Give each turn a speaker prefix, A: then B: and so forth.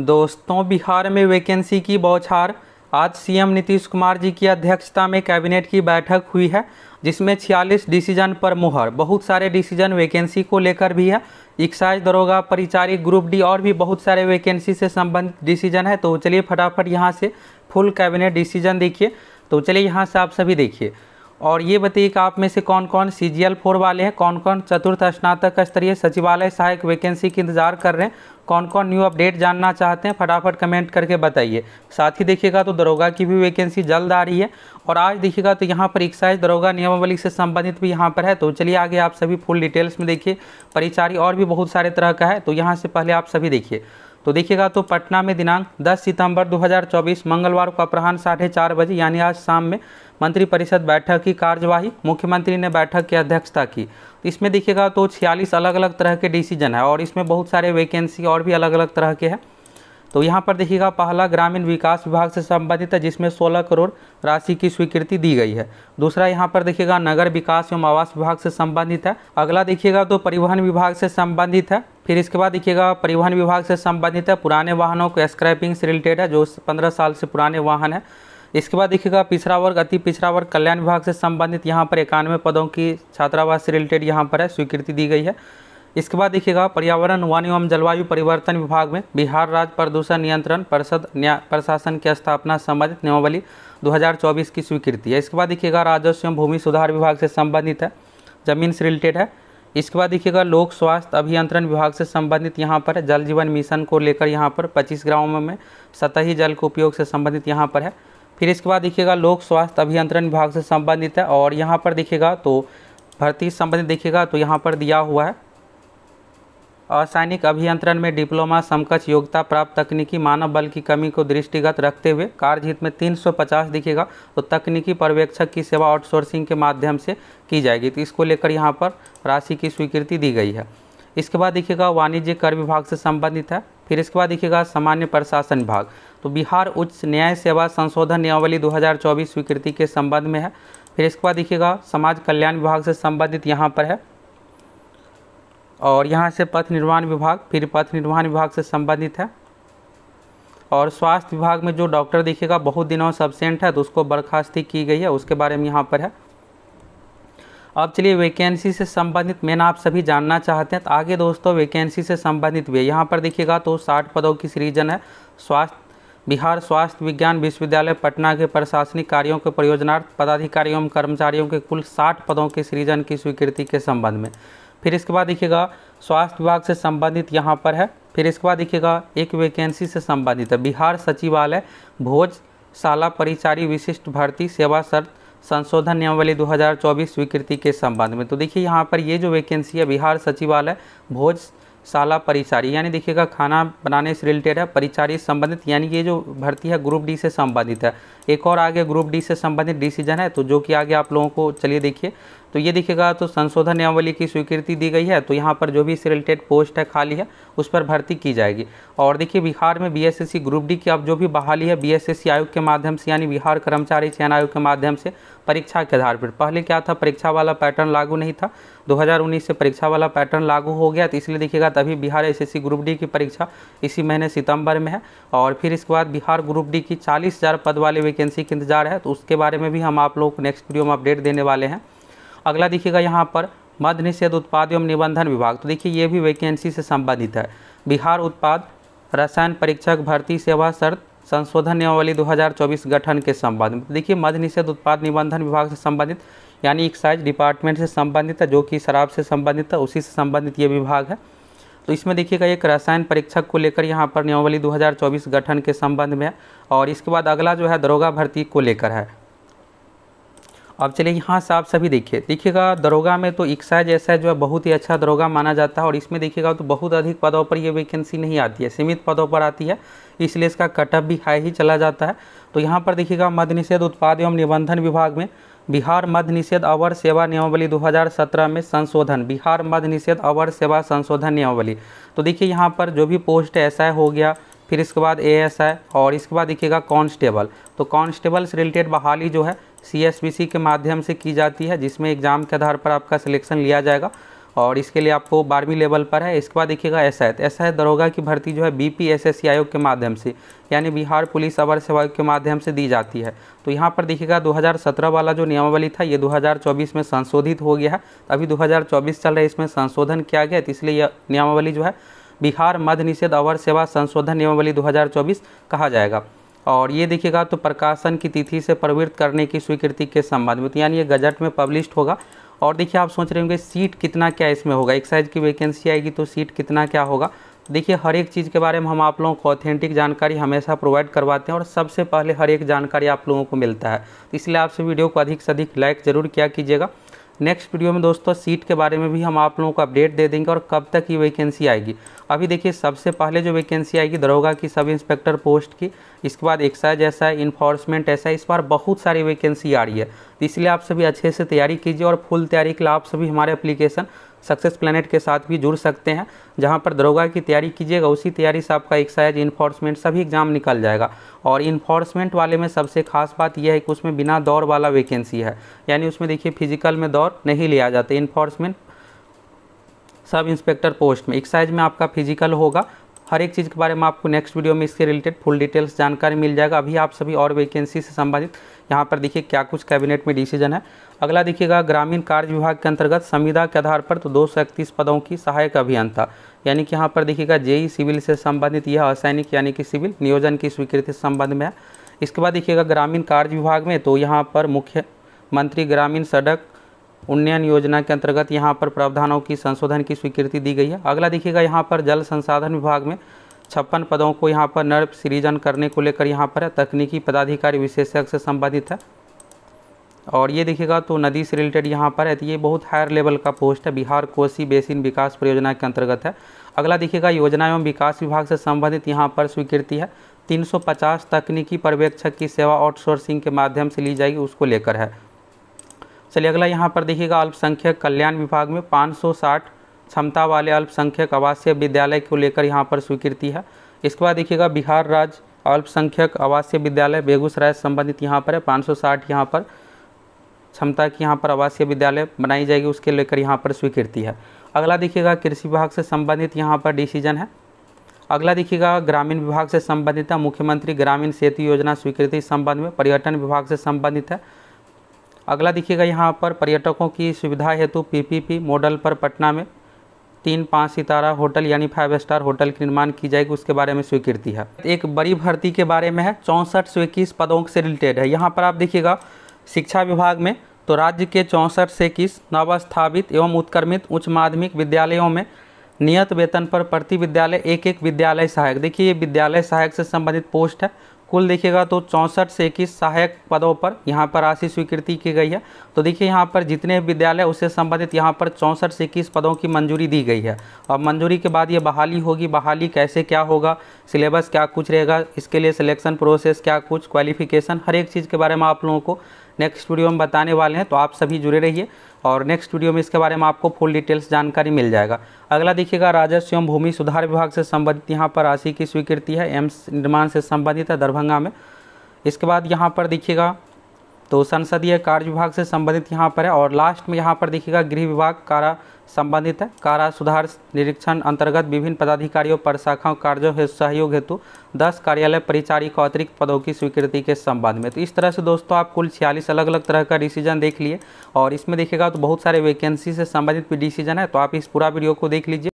A: दोस्तों बिहार में वैकेंसी की बौछार आज सीएम नीतीश कुमार जी की अध्यक्षता में कैबिनेट की बैठक हुई है जिसमें 46 डिसीजन पर मुहर बहुत सारे डिसीजन वैकेंसी को लेकर भी है इक्साइज दरोगा परिचारी ग्रुप डी और भी बहुत सारे वैकेंसी से संबंधित डिसीजन है तो चलिए फटाफट यहाँ से फुल कैबिनेट डिसीजन देखिए तो चलिए यहाँ से आप सभी देखिए और ये बताइए कि आप में से कौन कौन सी जी एल फोर वाले हैं कौन कौन चतुर्थ स्नातक स्तरीय सचिवालय सहायक वैकेंसी की इंतजार कर रहे हैं कौन कौन न्यू अपडेट जानना चाहते हैं फटाफट कमेंट करके बताइए साथ ही देखिएगा तो दरोगा की भी वैकेंसी जल्द आ रही है और आज देखिएगा तो यहाँ पर इक्साइज दरोगा नियमावली से संबंधित भी यहाँ पर है तो चलिए आगे आप सभी फुल डिटेल्स में देखिए परिचारी और भी बहुत सारे तरह का है तो यहाँ से पहले आप सभी देखिए तो देखिएगा तो पटना में दिनांक 10 सितंबर 2024 मंगलवार को अपराह्न साढ़े चार बजे यानी आज शाम में मंत्रिपरिषद बैठक की कार्यवाही मुख्यमंत्री ने बैठक की अध्यक्षता की इसमें देखिएगा तो छियालीस अलग अलग तरह के डिसीजन है और इसमें बहुत सारे वैकेंसी और भी अलग अलग तरह के हैं तो यहाँ पर देखिएगा पहला ग्रामीण विकास विभाग से संबंधित है जिसमें 16 करोड़ राशि की स्वीकृति दी गई है दूसरा यहाँ पर देखिएगा नगर विकास एवं आवास विभाग से संबंधित है अगला देखिएगा तो परिवहन विभाग से संबंधित है फिर इसके बाद देखिएगा परिवहन विभाग से संबंधित है पुराने वाहनों को स्क्रैपिंग से रिलेटेड है जो पंद्रह साल से पुराने वाहन है इसके बाद देखिएगा पिछड़ा वर्ग अति पिछड़ा वर्ग कल्याण विभाग से संबंधित यहाँ पर इक्यानवे पदों की छात्रावास से रिलेटेड यहाँ पर है स्वीकृति दी गई है इसके बाद देखिएगा पर्यावरण वन एवं जलवायु परिवर्तन विभाग में बिहार राज्य प्रदूषण नियंत्रण परिषद प्रशासन की स्थापना संबंधित नियमावली 2024 की स्वीकृति है इसके बाद देखिएगा राजस्व एवं भूमि सुधार विभाग से संबंधित है जमीन से रिलेटेड है इसके बाद देखिएगा लोक स्वास्थ्य अभियंत्रण विभाग से संबंधित यहाँ पर जल जीवन मिशन को लेकर यहाँ पर 25 ग्रामों में सतही जल के उपयोग से संबंधित यहाँ पर है फिर इसके बाद देखिएगा लोक स्वास्थ्य अभियंत्रण विभाग से संबंधित है और यहाँ पर देखिएगा तो भर्ती संबंधित देखिएगा तो यहाँ पर दिया हुआ है असैनिक अभियंत्रण में डिप्लोमा समकक्ष योग्यता प्राप्त तकनीकी मानव बल की कमी को दृष्टिगत रखते हुए कार्यहित में 350 दिखेगा तो तकनीकी पर्यवेक्षक की सेवा आउटसोर्सिंग के माध्यम से की जाएगी तो इसको लेकर यहाँ पर राशि की स्वीकृति दी गई है इसके बाद देखिएगा वाणिज्य कर विभाग से संबंधित है फिर इसके बाद देखिएगा सामान्य प्रशासन विभाग तो बिहार उच्च न्याय सेवा संशोधन नियमावली 2024 स्वीकृति के संबंध में है फिर इसके बाद देखिएगा समाज कल्याण विभाग से संबंधित यहाँ पर है और यहाँ से पथ निर्माण विभाग फिर पथ निर्माण विभाग से संबंधित है और स्वास्थ्य विभाग में जो डॉक्टर देखिएगा बहुत दिनों से अब्सेंट है तो उसको बर्खास्ती की गई है उसके बारे में यहाँ पर है अब चलिए वैकेंसी से संबंधित मेन आप सभी जानना चाहते हैं तो आगे दोस्तों वैकेंसी से संबंधित भी है यहाँ पर देखिएगा तो साठ पदों की सीरीजन है स्वास्थ्य बिहार स्वास्थ्य विज्ञान विश्वविद्यालय पटना के प्रशासनिक कार्यों के प्रयोजनार्थ पदाधिकारियों एवं कर्मचारियों के कुल साठ पदों के सृजन की स्वीकृति के संबंध में फिर इसके बाद देखिएगा स्वास्थ्य विभाग से संबंधित यहाँ पर है फिर इसके बाद देखिएगा एक वैकेंसी से संबंधित है बिहार सचिवालय भोज शाला परिचारी विशिष्ट भर्ती सेवा शर्त संशोधन नियमावली 2024 स्वीकृति के संबंध में तो देखिए यहाँ पर ये जो वैकेंसी है बिहार सचिवालय भोज शाला परिचारी यानी देखिएगा खाना बनाने से रिलेटेड है परिचारी संबंधित यानी ये जो भर्ती है ग्रुप डी से संबंधित है एक और आगे ग्रुप डी से संबंधित डिसीजन है तो जो कि आगे आप लोगों को चलिए देखिए तो ये देखिएगा तो संशोधन नियमावली की स्वीकृति दी गई है तो यहाँ पर जो भी इससे रिलेटेड पोस्ट है खाली है उस पर भर्ती की जाएगी और देखिए बिहार में बीएसएससी ग्रुप डी की अब जो भी बहाली है बीएसएससी आयोग के माध्यम से यानी बिहार कर्मचारी चयन आयोग के माध्यम से परीक्षा के आधार पर पहले क्या था परीक्षा वाला पैटर्न लागू नहीं था दो से परीक्षा वाला पैटर्न लागू हो गया तो इसलिए देखिएगा तभी बिहार एस ग्रुप डी की परीक्षा इसी महीने सितम्बर में है और फिर इसके बाद बिहार ग्रुप डी की चालीस पद वाले वैकेंसी का इंतजार है तो उसके बारे में भी हम आप लोग नेक्स्ट वीडियो में अपडेट देने वाले हैं अगला देखिएगा यहाँ पर मध्य निषेध उत्पाद एवं निबंधन विभाग तो देखिए ये भी वैकेंसी से संबंधित है बिहार उत्पाद रसायन परीक्षक भर्ती सेवा शर्त संशोधन नियमावली 2024 गठन के संबंध में देखिए मध्य निषेध उत्पाद निबंधन विभाग से संबंधित यानी एक्साइज डिपार्टमेंट से संबंधित है जो कि शराब से संबंधित है उसी से संबंधित ये विभाग है तो इसमें देखिएगा एक रसायन परीक्षक को लेकर यहाँ पर नियमावली 2024 गठन के संबंध में और इसके बाद अगला जो है दरोगा भर्ती को लेकर है अब चलिए यहाँ से आप सभी देखिए देखिएगा दरोगा में तो इक्सा जैसा जो है बहुत ही अच्छा दरोगा माना जाता है और इसमें देखिएगा तो बहुत अधिक पदों पर ये वैकेंसी नहीं आती है सीमित पदों पर आती है इसलिए इसका कटअप भी हाई ही चला जाता है तो यहाँ पर देखिएगा मध्य निषेध उत्पाद एवं निबंधन विभाग में बिहार मध्य निषेध अवर सेवा नियमावली 2017 में संशोधन बिहार मध्य निषेध अवर सेवा संशोधन नियमावली तो देखिए यहाँ पर जो भी पोस्ट है एसआई हो गया फिर इसके बाद एएसआई और इसके बाद देखिएगा कांस्टेबल तो कांस्टेबल से रिलेटेड बहाली जो है सीएसबीसी के माध्यम से की जाती है जिसमें एग्ज़ाम के आधार पर आपका सिलेक्शन लिया जाएगा और इसके लिए आपको बारहवीं लेवल पर है इसके बाद देखिएगा एस ऐसा है दरोगा की भर्ती जो है बीपीएसएससी आयोग के माध्यम से यानी बिहार पुलिस अवर सेवा आयोग के माध्यम से दी जाती है तो यहाँ पर देखिएगा 2017 वाला जो नियमावली था ये 2024 में संशोधित हो गया है अभी 2024 चल रहा है इसमें संशोधन किया गया तो इसलिए यह नियमावली जो है बिहार मध्य निषेध अवर सेवा संशोधन नियमावली दो कहा जाएगा और ये देखिएगा तो प्रकाशन की तिथि से प्रवृत्त करने की स्वीकृति के संबंध में तो यानी ये गजट में पब्लिश होगा और देखिए आप सोच रहे होंगे सीट कितना क्या इसमें होगा एक्साइज की वैकेंसी आएगी तो सीट कितना क्या होगा देखिए हर एक चीज़ के बारे में हम आप लोगों को ऑथेंटिक जानकारी हमेशा प्रोवाइड करवाते हैं और सबसे पहले हर एक जानकारी आप लोगों को मिलता है तो इसलिए आपसे वीडियो को अधिक से अधिक लाइक ज़रूर किया कीजिएगा नेक्स्ट वीडियो में दोस्तों सीट के बारे में भी हम आप लोगों को अपडेट दे देंगे और कब तक ये वैकेंसी आएगी अभी देखिए सबसे पहले जो वैकेंसी आएगी दरोगा की सब इंस्पेक्टर पोस्ट की इसके बाद एक्साइज ऐसा है इन्फोर्समेंट ऐसा है इस बार बहुत सारी वैकेंसी आ रही है इसलिए आप सभी अच्छे से तैयारी कीजिए और फुल तैयारी के लिए आप सभी हमारे अप्लीकेशन सक्सेस प्लानट के साथ भी जुड़ सकते हैं जहाँ पर दरोगा की तैयारी कीजिएगा उसी तैयारी से आपका एक्साइज इन्फोर्समेंट सभी एग्ज़ाम निकल जाएगा और इन्फोर्समेंट वाले में सबसे खास बात यह है कि उसमें बिना दौड़ वाला वैकेंसी है यानी उसमें देखिए फिजिकल में दौड़ नहीं लिया जाता इन्फोर्समेंट सब इंस्पेक्टर पोस्ट में एक्साइज में आपका फिजिकल होगा हर एक चीज़ के बारे में आपको नेक्स्ट वीडियो में इसके रिलेटेड फुल डिटेल्स जानकारी मिल जाएगा अभी आप सभी और वैकेंसी से संबंधित यहाँ पर देखिए क्या कुछ कैबिनेट में डिसीजन है अगला देखिएगा ग्रामीण कार्य विभाग के अंतर्गत संविदा के आधार पर तो दो पदों की सहायक अभियंता यानी कि यहाँ पर देखिएगा जेई सिविल से संबंधित यह असैनिक यानी कि सिविल नियोजन की स्वीकृति संबंध में है इसके बाद देखिएगा ग्रामीण कार्य विभाग में तो यहाँ पर मुख्य मंत्री ग्रामीण सड़क उन्नयन योजना के अंतर्गत यहाँ पर प्रावधानों की संशोधन की स्वीकृति दी गई है अगला देखिएगा यहाँ पर जल संसाधन विभाग में छप्पन पदों को यहाँ पर नर सृजन करने को लेकर यहाँ पर तकनीकी पदाधिकारी विशेषज्ञ से संबंधित है और ये देखिएगा तो नदी से रिलेटेड यहाँ पर है तो ये बहुत हायर लेवल का पोस्ट है बिहार कोसी बेसिन विकास परियोजना के अंतर्गत है अगला देखिएगा योजना एवं विकास विभाग से संबंधित यहाँ पर स्वीकृति है 350 तकनीकी पर्यवेक्षक की सेवा आउटसोर्सिंग के माध्यम से ली जाएगी उसको लेकर है चलिए अगला यहाँ पर देखिएगा अल्पसंख्यक कल्याण विभाग में पाँच क्षमता वाले अल्पसंख्यक आवासीय विद्यालय को लेकर यहाँ पर स्वीकृति है इसके बाद देखिएगा बिहार राज्य अल्पसंख्यक आवासीय विद्यालय बेगूसराय संबंधित यहाँ पर है 560 यहाँ पर क्षमता की यहाँ पर आवासीय विद्यालय बनाई जाएगी उसके लेकर यहाँ पर स्वीकृति है अगला देखिएगा कृषि विभाग से संबंधित यहाँ पर डिसीजन है अगला देखिएगा ग्रामीण विभाग से संबंधित है मुख्यमंत्री ग्रामीण सेतु योजना स्वीकृति संबंध में पर्यटन विभाग से संबंधित है अगला देखिएगा यहाँ पर पर्यटकों की सुविधा हेतु पीपीपी मॉडल पर पटना में तीन पाँच सितारा होटल यानी फाइव स्टार होटल के निर्माण की जाएगी उसके बारे में स्वीकृति है एक बड़ी भर्ती के बारे में है चौंसठ सौ इक्कीस पदों से रिलेटेड है यहाँ पर आप देखिएगा शिक्षा विभाग में तो राज्य के चौंसठ से इक्कीस नवस्थापित एवं उत्क्रमित उच्च माध्यमिक विद्यालयों में नियत वेतन पर प्रति विद्यालय एक एक विद्यालय सहायक देखिए ये विद्यालय सहायक से संबंधित पोस्ट है कुल देखिएगा तो चौंसठ से इक्कीस सहायक पदों पर यहाँ पर राशि स्वीकृति की गई है तो देखिए यहाँ पर जितने विद्यालय उससे संबंधित यहाँ पर चौंसठ से इक्कीस पदों की मंजूरी दी गई है और मंजूरी के बाद ये बहाली होगी बहाली कैसे क्या होगा सिलेबस क्या कुछ रहेगा इसके लिए सिलेक्शन प्रोसेस क्या कुछ क्वालिफिकेशन हर एक चीज़ के बारे में आप लोगों को नेक्स्ट वीडियो में बताने वाले हैं तो आप सभी जुड़े रहिए और नेक्स्ट वीडियो में इसके बारे में आपको फुल डिटेल्स जानकारी मिल जाएगा अगला देखिएगा राजस्व एवं भूमि सुधार विभाग से संबंधित यहाँ पर राशि की स्वीकृति है एम्स निर्माण से संबंधित है दरभंगा में इसके बाद यहाँ पर देखिएगा तो संसदीय कार्य विभाग से संबंधित यहाँ पर है और लास्ट में यहाँ पर देखिएगा गृह विभाग कारा संबंधित है कारा सुधार निरीक्षण अंतर्गत विभिन्न पदाधिकारियों पर शाखाओं कार्यों हेतु सहयोग हेतु दस कार्यालय परिचारिक और अतिरिक्त पदों की स्वीकृति के संबंध में तो इस तरह से दोस्तों आप कुल छियालीस अलग अलग तरह का डिसीजन देख लिए और इसमें देखेगा तो बहुत सारे वैकेंसी से संबंधित भी डिसीजन है तो आप इस पूरा वीडियो को देख लीजिए